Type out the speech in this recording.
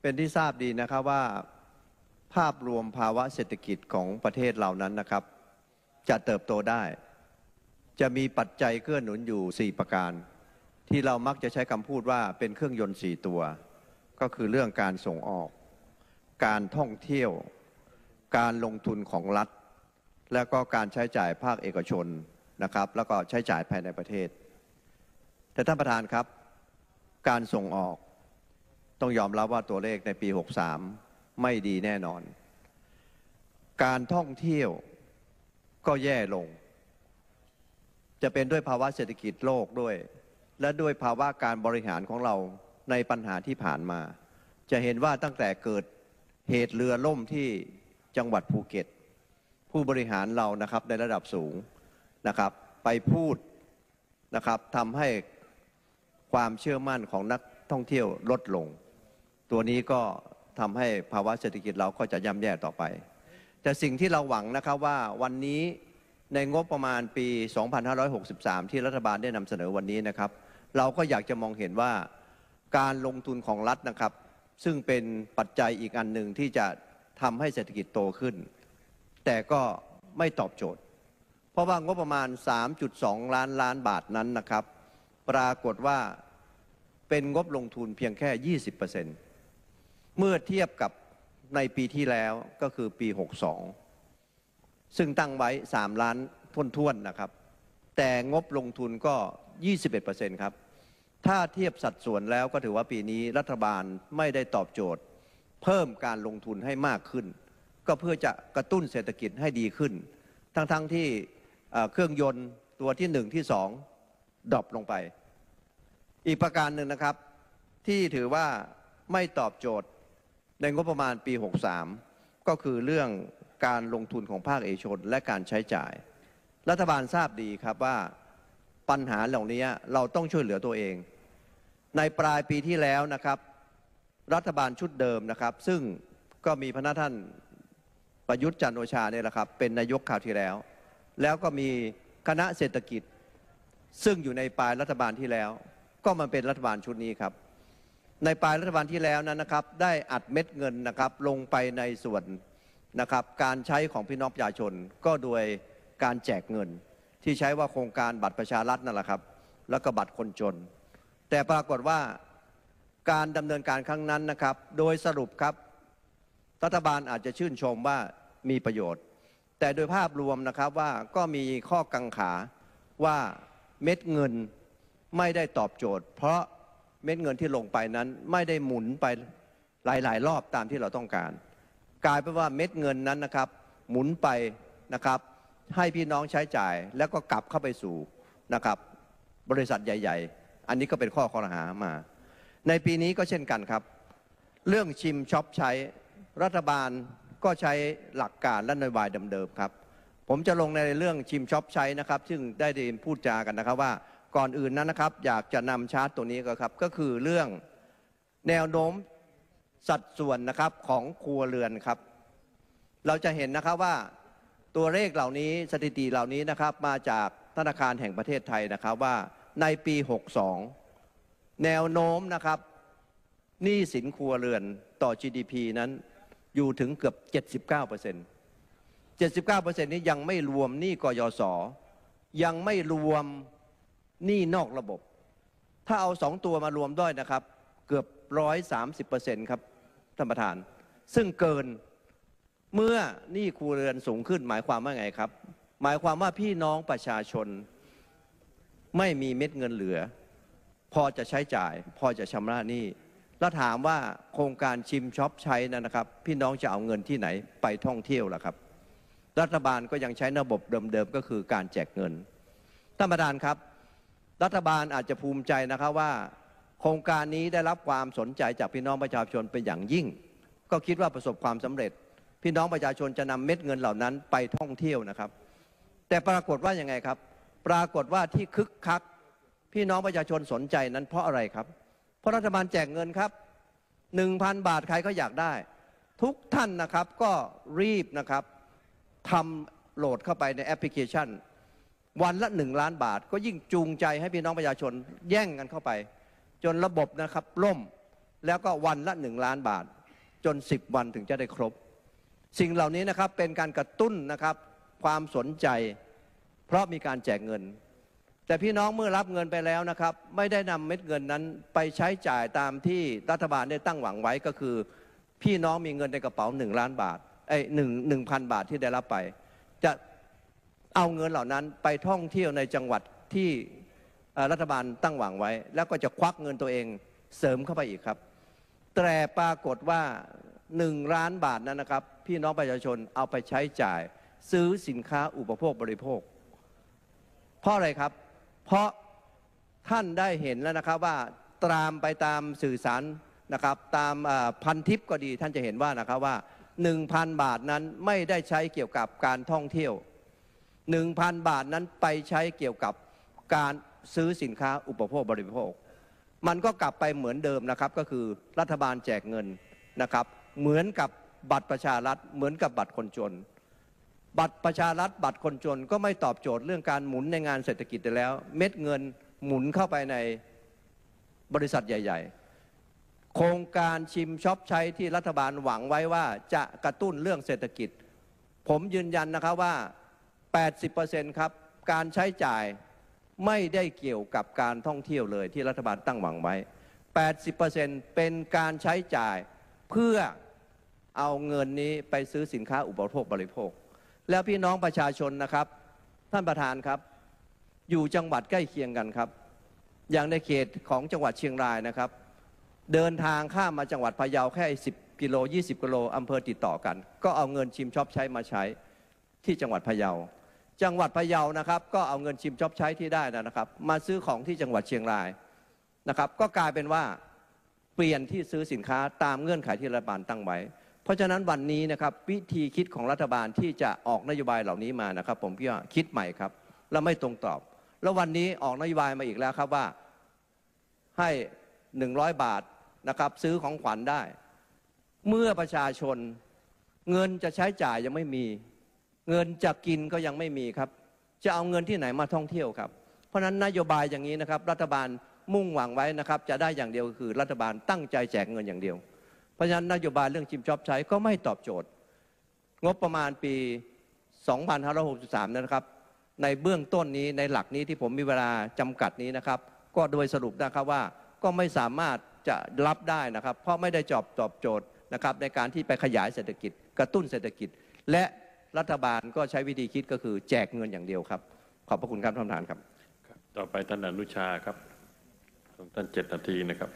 เป็นที่ทราบดีนะครับว่าภาพรวมภาวะเศรษฐกิจของประเทศเหล่านั้นนะครับ จะเติบโตได้ จะมีปัจจัยเกื้อหนุนอยู่ 4 ประการ ที่เรามักจะใช้คำพูดว่าเป็นเครื่องยนต์ 4 ตัว ก็คือเรื่องการส่งออก การท่องเที่ยว การลงทุนของรัฐ และก็การใช้จ่ายภาคเอกชนนะครับ แล้วก็ใช้จ่ายภายในประเทศแต่ท่านประธานครับ การส่งออกต้องยอมรับว่าตัวเลขในปี 63 ไม่ดีแน่นอน การท่องเที่ยวก็แย่ลง จะเป็นด้วยภาวะเศรษฐกิจโลกด้วย และด้วยภาวะการบริหารของเราในปัญหาที่ผ่านมา จะเห็นว่าตั้งแต่เกิดเหตุเรือล่มที่จังหวัดภูเก็ต ผู้บริหารเรานะครับในระดับสูงนะครับ ไปพูดนะครับทำให้ความเชื่อมั่นของนักท่องเที่ยวลดลงตัวนี้ก็ทำให้ภาวะเศรษฐกิจเราก็จะย่าแย่ต่อไป แต่สิ่งที่เราหวังนะครับว่าวันนี้ในงบประมาณปี 2563 ที่รัฐบาลได้นำเสนอวันนี้นะครับ เราก็อยากจะมองเห็นว่าการลงทุนของรัฐนะครับ ซึ่งเป็นปัจจัยอีกอันหนึ่งที่จะทำให้เศรษฐกิจโตขึ้น แต่ก็ไม่ตอบโจทย์ เพราะว่างบประมาณ 3.2 ล้านล้านบาทนั้นนะครับ ปรากฏว่าเป็นงบลงทุนเพียงแค่ 20%เเมื่อเทียบกับในปีที่แล้วก็คือปี 62 ซึ่งตั้งไว้ 3 ล้านท้วนๆนะครับ แต่งบลงทุนก็ 21%ครับ ถ้าเทียบสัดส่วนแล้วก็ถือว่าปีนี้รัฐบาลไม่ได้ตอบโจทย์ เพิ่มการลงทุนให้มากขึ้น ก็เพื่อจะกระตุ้นเศรษฐกิจให้ดีขึ้น ทั้งๆทที่เครื่องยนต์ตัวที่ 1 ที่ 2ดรอปลงไป อีกประการหนึ่งนะครับที่ถือว่าไม่ตอบโจทย์ในงบประมาณปี 63 ก็คือเรื่องการลงทุนของภาคเอกชน และการใช้จ่าย รัฐบาลทราบดีครับว่าปัญหาเหล่านี้เราต้องช่วยเหลือตัวเอง ในปลายปีที่แล้วนะครับ รัฐบาลชุดเดิมนะครับ ซึ่งก็มีพระนท่านประยุทธ์จันโอชาเนี่ยแหละครับ เป็นนายกข่าวที่แล้ว แล้วก็มีคณะเศรษฐกิจ ซึ่งอยู่ในปลายรัฐบาลที่แล้ว ก็มันเป็นรัฐบาลชุดนี้ครับในปลายรัฐบาลที่แล้วนั้นนะครับได้อัดเม็ดเงินนะครับ ลงไปในส่วนนะครับการใช้ของพี่น้องประชาชน ก็โดยการแจกเงิน ที่ใช้ว่าโครงการบัตรประชารัฐนั่นแหละครับแล้วก็บัตรคนจน แต่ปรากฏว่าการดำเนินการครั้งนั้นนะครับ โดยสรุปครับรัฐบาลอาจจะชื่นชมว่ามีประโยชน์ แต่โดยภาพรวมนะครับว่าก็มีข้อกังขาว่าเม็ดเงินไม่ได้ตอบโจทย์ เพราะเม็ดเงินที่ลงไปนั้นไม่ได้หมุนไปหลาย ๆ รอบตามที่เราต้องการ กลายเป็นว่าเม็ดเงินนั้นนะครับ หมุนไปนะครับ ให้พี่น้องใช้จ่ายแล้วก็กลับเข้าไปสู่นะครับ บริษัทใหญ่ ๆ อันนี้ก็เป็นข้อข้อหามา ในปีนี้ก็เช่นกันครับ เรื่องชิมช็อปใช้ รัฐบาลก็ใช้หลักการและนโยบายเดิมๆครับผมจะลงในเรื่องชิมช็อปใช้นะครับ ซึ่งได้พูดจากันนะครับว่าก่อนอื่นนั้นนะครับอยากจะนำชาร์ตตัวนี้ก็ครับก็คือเรื่องแนวโน้มสัดส่วนนะครับของครัวเรือนครับ เราจะเห็นนะครับว่าตัวเลขเหล่านี้สถิติเหล่านี้นะครับ มาจากธนาคารแห่งประเทศไทยนะครับว่าในปี 62 แนวโน้มนะครับหนี้สินครัวเรือนต่อ GDP นั้นอยู่ถึงเกือบ 79% 79%นี้ยังไม่รวมหนี้กยศยังไม่รวมหนี้นอกระบบ ถ้าเอาสองตัวมารวมด้วยนะครับ เกือบร้อยสามสิบเปอร์เซ็นครับท่านประธาน ซึ่งเกินเมื่อหนี้ครัวเรือนสูงขึ้นหมายความว่าไงครับ หมายความว่าพี่น้องประชาชนไม่มีเม็ดเงินเหลือ พอจะใช้จ่าย พอจะชำระหนี้ แล้วถามว่าโครงการชิมช็อปใช้นะครับ พี่น้องจะเอาเงินที่ไหนไปท่องเที่ยวล่ะครับ รัฐบาลก็ยังใช้ระบบเดิมๆ ก็คือการแจกเงินท่านประธานครับรัฐบาลอาจจะภูมิใจนะครับว่าโครงการนี้ได้รับความสนใจจากพี่น้องประชาชนเป็นอย่างยิ่ง ก็คิดว่าประสบความสำเร็จ พี่น้องประชาชนจะนำเม็ดเงินเหล่านั้น ไปท่องเที่ยวนะครับ แต่ปรากฏว่ายังไงครับ ปรากฏว่าที่คึกคักพี่น้องประชาชนสนใจนั้น เพราะอะไรครับ เพราะรัฐบาลแจกเงินครับ 1,000 บาทใครก็อยากได้ ทุกท่านนะครับก็รีบนะครับทำโหลดเข้าไปในแอปพลิเคชันวันละหนึ่งล้านบาท ก็ยิ่งจูงใจให้พี่น้องประชาชนแย่งกันเข้าไป จนระบบนะครับล่มแล้วก็วันละหนึ่งล้านบาท จนสิบวันถึงจะได้ครบ สิ่งเหล่านี้นะครับเป็นการกระตุ้นนะครับความสนใจ เพราะมีการแจกเงิน แต่พี่น้องเมื่อรับเงินไปแล้วนะครับ ไม่ได้นำเม็ดเงินนั้นไปใช้จ่ายตามที่รัฐบาลได้ตั้งหวังไว้ก็คือ พี่น้องมีเงินในกระเป๋าหนึ่งล้านบาทไอ้หนึ่งหนึ่งพันบาทที่ได้รับไปจะเอาเงินเหล่านั้นไปท่องเที่ยวในจังหวัดที่รัฐบาลตั้งหวังไว้ แล้วก็จะควักเงินตัวเองเสริมเข้าไปอีกครับ แต่ปรากฏว่าหนึ่งล้านบาทนั้นนะครับพี่น้องประชาชนเอาไปใช้จ่ายซื้อสินค้าอุปโภคบริโภค เพราะอะไรครับ เพราะท่านได้เห็นแล้วนะครับว่าตามไปตามสื่อสารนะครับตามพันทิปก็ดีท่านจะเห็นว่านะครับว่า 1,000 บาทนั้นไม่ได้ใช้เกี่ยวกับการท่องเที่ยว1,000 บาทนั้นไปใช้เกี่ยวกับการซื้อสินค้าอุปโภคบริโภค มันก็กลับไปเหมือนเดิมนะครับก็คือรัฐบาลแจกเงินนะครับ เหมือนกับบัตรประชารัฐเหมือนกับบัตรคนจน บัตรประชารัฐบัตรคนจนก็ไม่ตอบโจทย์เรื่องการหมุนในงานเศรษฐกิจแล้ว เม็ดเงินหมุนเข้าไปในบริษัทใหญ่ ๆ โครงการชิมช็อปใช้ที่รัฐบาลหวังไว้ว่าจะกระตุ้นเรื่องเศรษฐกิจ ผมยืนยันนะครับว่า80%ครับการใช้จ่ายไม่ได้เกี่ยวกับการท่องเที่ยวเลยที่รัฐบาลตั้งหวังไว้ 80%เป็นการใช้จ่ายเพื่อเอาเงินนี้ไปซื้อสินค้า อุปโภคบริโภค แล้วพี่น้องประชาชนนะครับ ท่านประธานครับ อยู่จังหวัดใกล้เคียงกันครับ อย่างในเขตของจังหวัดเชียงรายนะครับ เดินทางข้ามมาจังหวัดพะเยาแค่ 10 กิโล 20 กิโลอำเภอติดต่อกัน ก็เอาเงินชิมช็อปใช้มาใช้ที่จังหวัดพะเยาจังหวัดพะเยานะครับ ก็เอาเงินชิมช็อปใช้ที่ได้นะครับ มาซื้อของที่จังหวัดเชียงรายนะครับ ก็กลายเป็นว่าเปลี่ยนที่ซื้อสินค้าตามเงื่อนไขที่รัฐบาลตั้งไว้เพราะฉะนั้นวันนี้นะครับวิธีคิดของรัฐบาลที่จะออกนโยบายเหล่านี้มานะครับ ผมพี่ว่าคิดใหม่ครับแล้วไม่ตรงตอบ แล้ววันนี้ออกนโยบายมาอีกแล้วครับว่า ให้100บาทนะครับซื้อของขวัญได้ เมื่อประชาชนเงินจะใช้จ่ายยังไม่มีเงินจะกินก็ยังไม่มีครับ จะเอาเงินที่ไหนมาท่องเที่ยวครับ เพราะฉะนั้นนโยบายอย่างนี้นะครับรัฐบาลมุ่งหวังไว้นะครับจะได้อย่างเดียวคือรัฐบาลตั้งใจแจกเงินอย่างเดียว เพราะฉะนั้นนโยบายเรื่องชิมช็อปใช้ก็ไม่ตอบโจทย์งบประมาณปี2563นะครับในเบื้องต้นนี้ในหลักนี้ที่ผมมีเวลาจำกัดนี้นะครับก็โดยสรุปนะครับว่า ก็ไม่สามารถจะรับได้นะครับ เพราะไม่ได้จอบตอบโจทย์นะครับในการที่ไปขยายเศรษฐกิจกระตุ้นเศรษฐกิจและรัฐบาลก็ใช้วิธีคิดก็คือแจกเงินอย่างเดียวครับ ขอบพระคุณครับ ท่านประธานครับ ต่อไปท่านอนุชาครับของท่านเจ็ดนาทีนะครับ